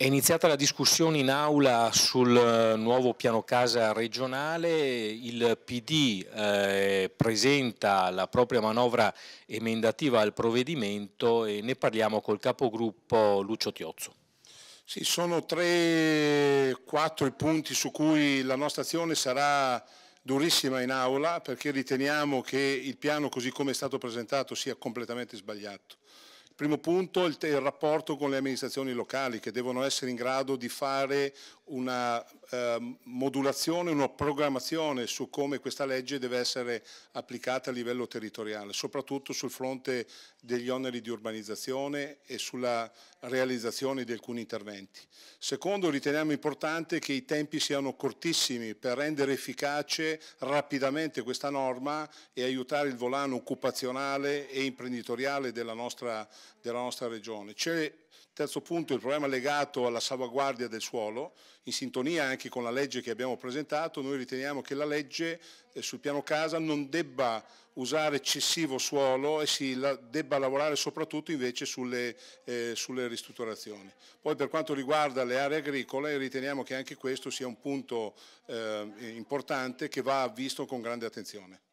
È iniziata la discussione in aula sul eh, nuovo piano casa regionale, il PD eh, presenta la propria manovra emendativa al provvedimento e ne parliamo col capogruppo Lucio Tiozzo. Sì, sono tre, quattro i punti su cui la nostra azione sarà durissima in aula perché riteniamo che il piano così come è stato presentato sia completamente sbagliato. Primo punto il, il, rapporto con le amministrazioni locali che devono essere in grado di fare una eh, modulazione, una programmazione su come questa legge deve essere applicata a livello territoriale, soprattutto sul fronte degli oneri di urbanizzazione e sulla realizzazione di alcuni interventi. Secondo, riteniamo importante che i tempi siano cortissimi per rendere efficace rapidamente questa norma e aiutare il volano occupazionale e imprenditoriale della nostra della nostra regione. C'è, terzo punto, il problema legato alla salvaguardia del suolo, in sintonia anche con la legge che abbiamo presentato, noi riteniamo che la legge eh, sul piano casa non debba usare eccessivo suolo e si debba lavorare soprattutto invece sulle, eh, sulle, ristrutturazioni. Poi per quanto riguarda le aree agricole riteniamo che anche questo sia un punto eh, importante che va visto con grande attenzione.